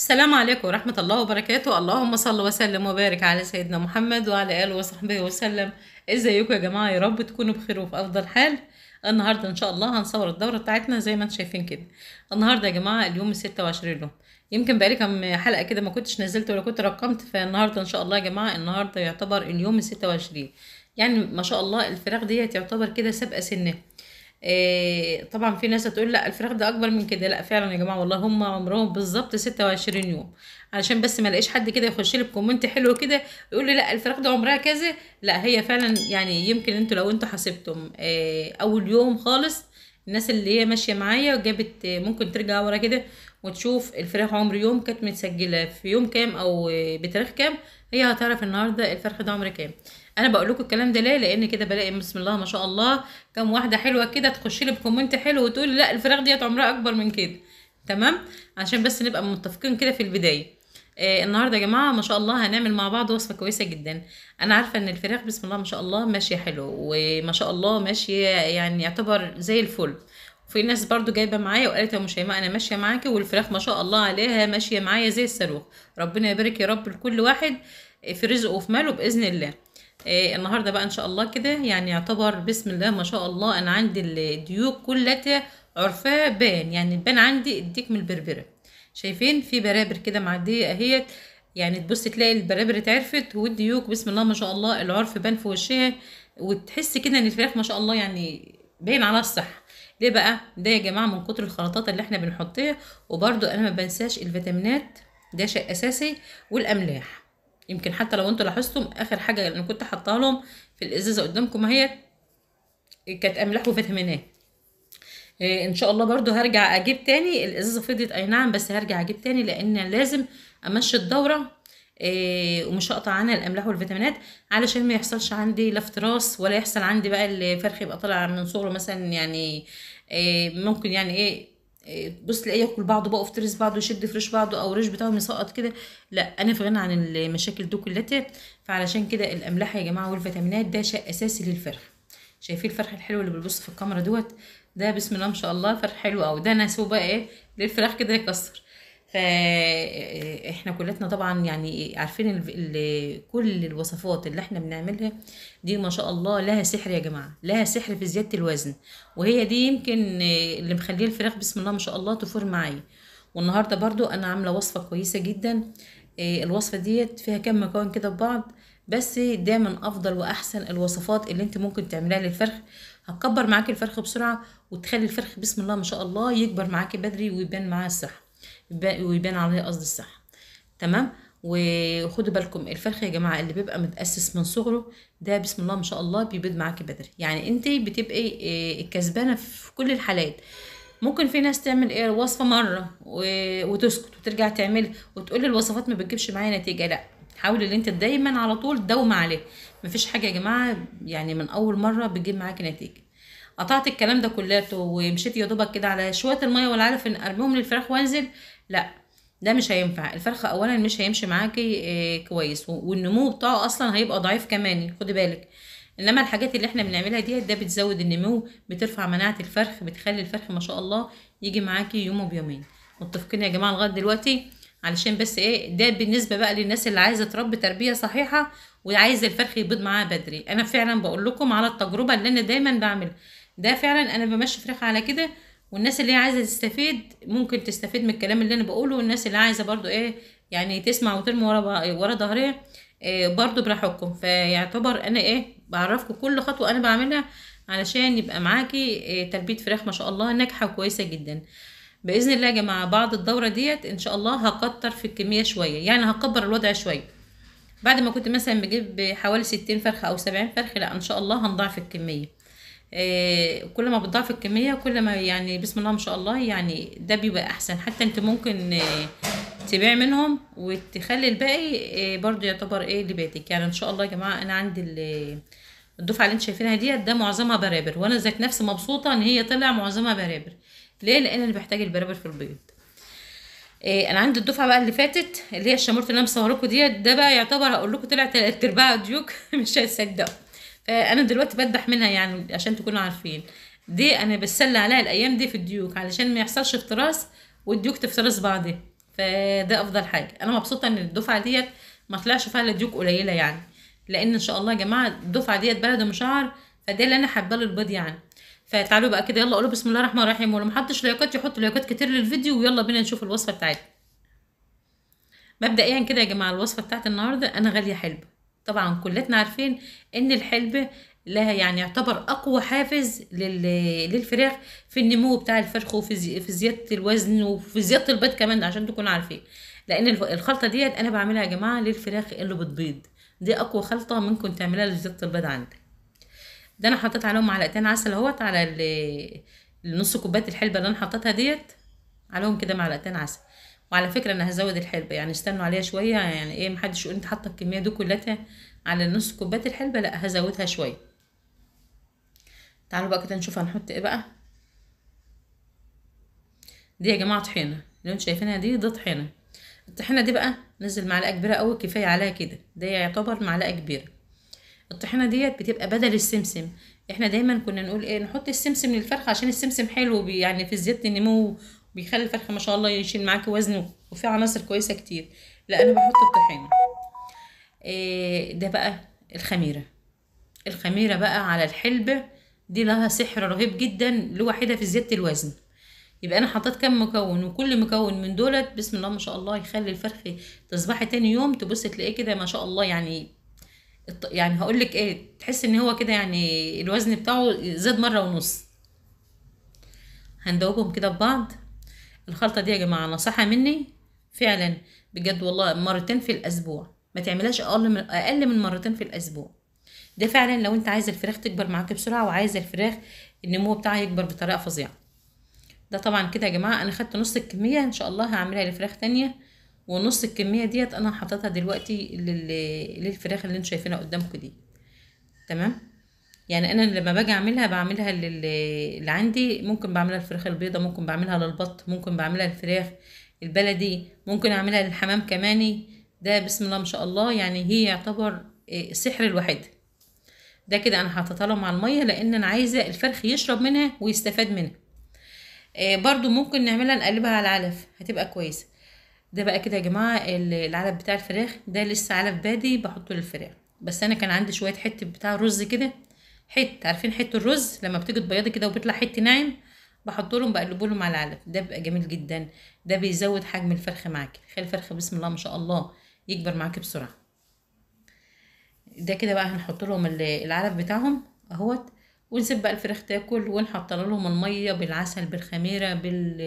السلام عليكم ورحمة الله وبركاته اللهم صل وسلم وبارك على سيدنا محمد وعلى آله وصحبه وسلم ازيكم يا جماعة يا رب تكونوا بخير وفي أفضل حال النهاردة إن شاء الله هنصور الدورة بتاعتنا زي ما انتم شايفين كده النهاردة يا جماعة اليوم وعشرين لهم يمكن بقالي كام حلقة كده ما كنتش نزلت ولا كنت رقمت فالنهاردة إن شاء الله يا جماعة النهاردة يعتبر اليوم الستة وعشرين يعني ما شاء الله الفراخ ديت يعتبر كده سابقة سنها آه، طبعا في ناس هتقول لا الفراخ ده اكبر من كده لا فعلا يا جماعه والله هم عمرهم بالظبط 26 يوم علشان بس ما الاقيش حد كده يخش لي بكومنت حلو كده يقول لي لا الفراخ ده عمرها كذا لا هي فعلا يعني يمكن انتوا لو انتوا حسبتم آه، اول يوم خالص الناس اللي هي ماشيه معايا جابت آه، ممكن ترجع ورا كده وتشوف الفراخ عمر يوم كانت متسجله في يوم كام او بتاريخ كام هي هتعرف النهارده الفرخ ده عمر كام انا بقول لكم الكلام ده ليه لان كده بلاقي بسم الله ما شاء الله كام واحده حلوه كده تخش لي بكومنت حلو وتقول لا الفراخ ديت عمرها اكبر من كده تمام عشان بس نبقى متفقين كده في البدايه آه النهارده يا جماعه ما شاء الله هنعمل مع بعض وصفه كويسه جدا انا عارفه ان الفراخ بسم الله ما شاء الله ماشيه حلو وما شاء الله ماشيه يعني يعتبر زي الفل في ناس برضو جايبه معايا وقالت يا ام شيماء انا ماشيه معاكي والفراخ ما شاء الله عليها ماشيه معايا زي الصاروخ ربنا يبارك يا رب لكل واحد في رزقه وفي ماله باذن الله آه النهارده بقى ان شاء الله كده يعني يعتبر بسم الله ما شاء الله انا عندي الديوك كلها عرفها بان يعني بان عندي الديك من البربره شايفين في برابر كده معديه اهيت يعني تبص تلاقي البرابر اتعرفت والديوك بسم الله ما شاء الله العرف بان في وشها وتحس كده ان الفراخ ما شاء الله يعني باين على الصحه ليه بقى ده يا جماعه من كتر الخلطات اللي احنا بنحطها وبرده انا ما بنساش الفيتامينات ده شيء اساسي والاملاح يمكن حتى لو انتوا لاحظتم اخر حاجه انا كنت حاطاها لهم في الازازه قدامكم اهي كانت املاح وفيتامينات إيه ان شاء الله برضو هرجع اجيب تاني الازازه فضيت اي نعم بس هرجع اجيب تاني لان لازم امشي الدوره إيه ومش هقطع عنها الاملاح والفيتامينات علشان ما يحصلش عندي لفت راس ولا يحصل عندي بقى الفرخ يبقى طالع من صغره مثلا يعني إيه ممكن يعني ايه إيه، بص تلاقيه ياكل بعضه بقى افترس بعضه يشد فرش بعضه او رش بتاعهم يسقط كده لا انا في غنى عن المشاكل دي كلها فعلشان كده الاملاح يا جماعه والفيتامينات ده شيء اساسي للفرخ شايفين الفرخ الحلو اللي بتبص في الكاميرا دوت ده بسم الله ما شاء الله فرخ حلو او ده انا سوبه ايه للفراخ كده يكسر فاحنا كلتنا طبعا يعني عارفين ال... كل الوصفات اللي احنا بنعملها دي ما شاء الله لها سحر يا جماعه لها سحر في زياده الوزن وهي دي يمكن اللي مخليه الفراخ بسم الله ما شاء الله تفور معايا والنهارده برضو انا عامله وصفه كويسه جدا آه، الوصفه ديت فيها كم مكون كده في بعض بس ده من افضل واحسن الوصفات اللي انت ممكن تعملها للفرخ هتكبر معاكي الفرخ بسرعه وتخلي الفرخ بسم الله ما شاء الله يكبر معاكي بدري ويبان معاه الصحه ويبان عليها قصد الصح تمام وخدوا بالكم الفرخ يا جماعه اللي بيبقى متاسس من صغره ده بسم الله ما شاء الله بيبيض معاكي بدري يعني انت بتبقي آه، الكسبانه في كل الحالات ممكن في ناس تعمل ايه وصفه مره وتسكت وترجع تعمل وتقول الوصفات ما بتجيبش معايا نتيجه لا حاولي ان انت دايما على طول دوم عليه مفيش حاجه يا جماعه يعني من اول مره بتجيب معاكي نتيجه قطعت الكلام ده كلاته ومشيت يا دوبك كده على شويه الميه ولا عارف ان ارميهم للفراخ وانزل لا ده مش هينفع الفرخه اولا مش هيمشي معاكي آه، كويس والنمو بتاعه اصلا هيبقى ضعيف كمان خدي بالك انما الحاجات اللي احنا بنعملها دي ده بتزود النمو بترفع مناعه الفرخ بتخلي الفرخ ما شاء الله يجي معاكي يوم وبيومين متفقين يا جماعه لغايه دلوقتي علشان بس ايه ده بالنسبه بقى للناس اللي عايزه تربي تربيه صحيحه وعايز الفرخ يبيض معاها بدري انا فعلا بقول لكم على التجربه اللي انا دايما بعملها ده فعلا انا بمشي فراخ على كده والناس اللي هي عايزه تستفيد ممكن تستفيد من الكلام اللي انا بقوله والناس اللي عايزه برضو ايه يعني تسمع وترمي ورا ورا ظهرها إيه برضو براحتكم فيعتبر انا ايه بعرفكم كل خطوه انا بعملها علشان يبقى معاكي إيه تربيه فراخ ما شاء الله ناجحه وكويسه جدا باذن الله يا جماعه بعد الدوره ديت ان شاء الله هكتر في الكميه شويه يعني هكبر الوضع شويه بعد ما كنت مثلا بجيب حوالي ستين فرخه او سبعين فرخه لا ان شاء الله هنضاعف الكميه آه، كل ما بتضاعف الكميه كل ما يعني بسم الله ما شاء الله يعني ده بيبقى احسن حتى انت ممكن آه، تبيع منهم وتخلي الباقي آه، برضو يعتبر ايه لبيتك يعني ان شاء الله يا جماعه انا عندي الدفعه اللي أنت شايفينها ديت ده معظمها برابر وانا ذات نفسي مبسوطه ان هي طلع معظمها برابر ليه لان انا بحتاج البرابر في البيض انا عندي الدفعه بقى اللي فاتت اللي هي الشامورت اللي انا مصوركم ديت ده بقى يعتبر هقول لكم طلع تلات ارباع ديوك مش هتصدقوا آه، انا دلوقتي بدح منها يعني عشان تكونوا عارفين دي انا بتسلى عليها الايام دي في الديوك علشان ما يحصلش افتراس والديوك تفترس بعضها فده افضل حاجه انا مبسوطه ان الدفعه ديت ما طلعش فيها الا ديوك قليله يعني لان ان شاء الله يا جماعه الدفعه ديت بلد ومشاعر فده اللي انا حابه له البيض يعني فتعالوا بقى كده يلا قولوا بسم الله الرحمن الرحيم ولو محدش لايكات يحط لايكات كتير للفيديو ويلا بينا نشوف الوصفه بتاعتنا مبدئيا كده يا جماعه الوصفه بتاعت النهارده انا غاليه حلبه طبعا كلنا عارفين ان الحلب لها يعني يعتبر اقوى حافز للفراخ في النمو بتاع الفرخ وفي زياده الوزن وفي زياده البيض كمان عشان تكونوا عارفين لان الخلطه ديت انا بعملها يا جماعه للفراخ اللي بتبيض دي اقوى خلطه ممكن تعملها لزياده البيض عندك ده انا حطيت عليهم معلقتين عسل اهوت على النص كوبايه الحلبه اللي انا حطيتها ديت عليهم كده معلقتين عسل وعلى فكره انا هزود الحلبه يعني استنوا عليها شويه يعني ايه محدش يقول انت حاطه الكميه دي كلها على نص كوبايه الحلبه لا هزودها شويه تعالوا بقى كده نشوف هنحط ايه بقى دي يا جماعه طحينه اللي انتوا شايفينها دي دي طحينه الطحينه دي بقى نزل معلقه كبيره قوي كفايه عليها كده ده يعتبر معلقه كبيره الطحينه ديت بتبقى بدل السمسم احنا دايما كنا نقول ايه نحط السمسم للفرخه عشان السمسم حلو يعني في زياده النمو بيخلي الفرخة ما شاء الله يشيل معاك وزن وفي عناصر كويسة كتير لا أنا بحط الطحينة إيه، ده بقى الخميرة الخميرة بقى على الحلبة دي لها سحر رهيب جدا لوحدها في زيادة الوزن يبقى انا حطيت كام مكون وكل مكون من دولت بسم الله ما شاء الله يخلي الفرخه تصبحي تاني يوم تبص تلاقيه كده ما شاء الله يعني يعني هقول لك ايه تحس ان هو كده يعني الوزن بتاعه زاد مره ونص هندوبهم كده ببعض الخلطة دي يا جماعة نصيحة مني فعلا بجد والله مرتين في الأسبوع ما تعملهاش أقل من أقل من مرتين في الأسبوع ده فعلا لو أنت عايز الفراخ تكبر معاك بسرعة وعايز الفراخ النمو بتاعها يكبر بطريقة فظيعة ده طبعا كده يا جماعة أنا خدت نص الكمية إن شاء الله هعملها لفراخ تانية ونص الكمية ديت أنا حطيتها دلوقتي للفراخ اللي انتوا شايفينها قدامكم دي تمام يعني انا لما باجي اعملها بعملها اللي عندي ممكن بعملها الفراخ البيضه ممكن بعملها للبط ممكن بعملها الفراخ البلدي ممكن اعملها للحمام كماني ده بسم الله ما شاء الله يعني هي يعتبر آه، سحر الوحيد ده كده انا حاططها له مع الميه لان انا عايزه الفرخ يشرب منها ويستفاد منها آه، برضو ممكن نعملها نقلبها على العلف هتبقى كويسه ده بقى كده يا جماعه العلف بتاع الفراخ ده لسه علف بادي بحطه للفراخ بس انا كان عندي شويه حته بتاع رز كده حته عارفين حته الرز لما بتيجي تبيضي كده وبيطلع حته ناعم بحط لهم بقلبه لهم على العلف ده بيبقى جميل جدا ده بيزود حجم الفرخه معاكي خلي الفرخه بسم الله ما شاء الله يكبر معاكي بسرعه ده كده بقى هنحط لهم العلف بتاعهم اهوت ونسيب بقى الفراخ تاكل ونحط لهم الميه بالعسل بالخميره بال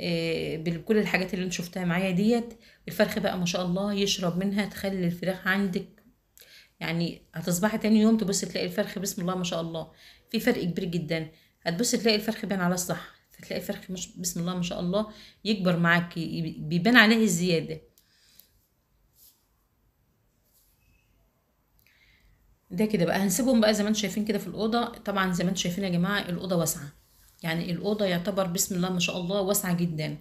آه، بكل الحاجات اللي انت شفتها معايا ديت الفرخ بقى ما شاء الله يشرب منها تخلي الفراخ عندك يعني هتصبحي تاني يوم تبصي تلاقي الفرخ بسم الله ما شاء الله في فرق كبير جدا هتبصي تلاقي الفرخ بين على الصح تلاقي الفرخ مش بسم الله ما شاء الله يكبر معاك بيبان عليه الزياده ده كده بقى هنسيبهم بقى زي ما انتم شايفين كده في الاوضه طبعا زي ما انتم شايفين يا جماعه الاوضه واسعه يعني الاوضه يعتبر بسم الله ما شاء الله واسعه جدا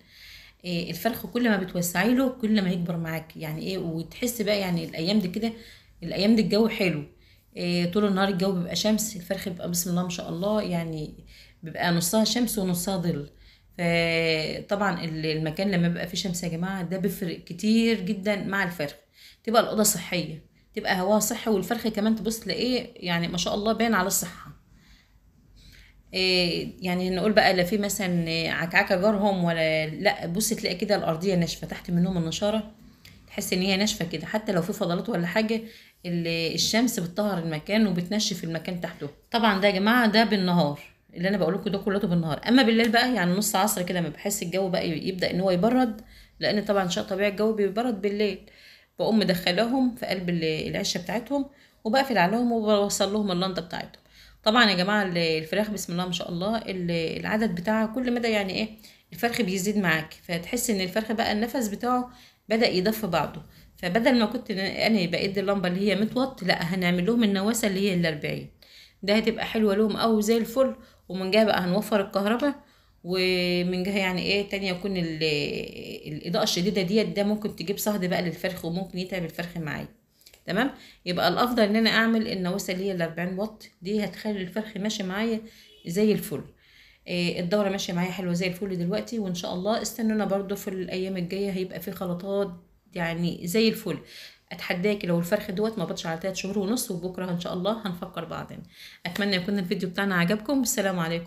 آه، الفرخ كل ما بتوسعي له كل ما يكبر معاك يعني ايه وتحس بقى يعني الايام دي كده الايام دي الجو حلو آه، طول النهار الجو بيبقى شمس الفرخ بيبقى بسم الله ما شاء الله يعني بيبقى نصها شمس ونصها ظل فطبعا المكان لما بيبقى فيه شمس يا جماعه ده بيفرق كتير جدا مع الفرخ تبقى الاوضه صحيه تبقى هواها صحي والفرخ كمان تبص تلاقيه يعني ما شاء الله باين على الصحه آه، يعني نقول بقى لا في مثلا عكعكه جارهم ولا لا بص تلاقي كده الارضيه ناشفه تحت منهم النشاره تحس ان هي ناشفه كده حتى لو في فضلات ولا حاجه اللي الشمس بتطهر المكان وبتنشف المكان تحته طبعا ده يا جماعه ده بالنهار اللي انا بقول لكم ده كله بالنهار اما بالليل بقى يعني نص عصر كده ما بحس الجو بقى يبدا ان هو يبرد لان طبعا شيء طبيعي الجو بيبرد بالليل بقوم مدخلاهم في قلب العشه بتاعتهم وبقفل عليهم وبوصل لهم اللنطه بتاعتهم طبعا يا جماعه الفراخ بسم الله ما شاء الله العدد بتاعها كل مدى يعني ايه الفرخ بيزيد معاك فتحس ان الفرخ بقى النفس بتاعه بدا يدف بعضه فبدل ما كنت انا بقيت اللمبه اللي هي متوط لا هنعمل لهم النواسه اللي هي الاربعين ده هتبقى حلوه لهم قوي زي الفل ومن جهه بقى هنوفر الكهرباء ومن جهه يعني ايه تانية يكون الاضاءه الشديده ديت ده ممكن تجيب صهد بقى للفرخ وممكن يتعب الفرخ معايا تمام يبقى الافضل ان انا اعمل النواسه اللي هي ال 40 دي هتخلي الفرخ ماشي معايا زي الفل آه، الدوره ماشيه معايا حلوه زي الفل دلوقتي وان شاء الله استنونا برده في الايام الجايه هيبقى في خلطات يعني زي الفل اتحداكي لو الفرخ دوت ما بطش على 3 شهور ونص وبكره ان شاء الله هنفكر بعدين اتمنى يكون الفيديو بتاعنا عجبكم والسلام عليكم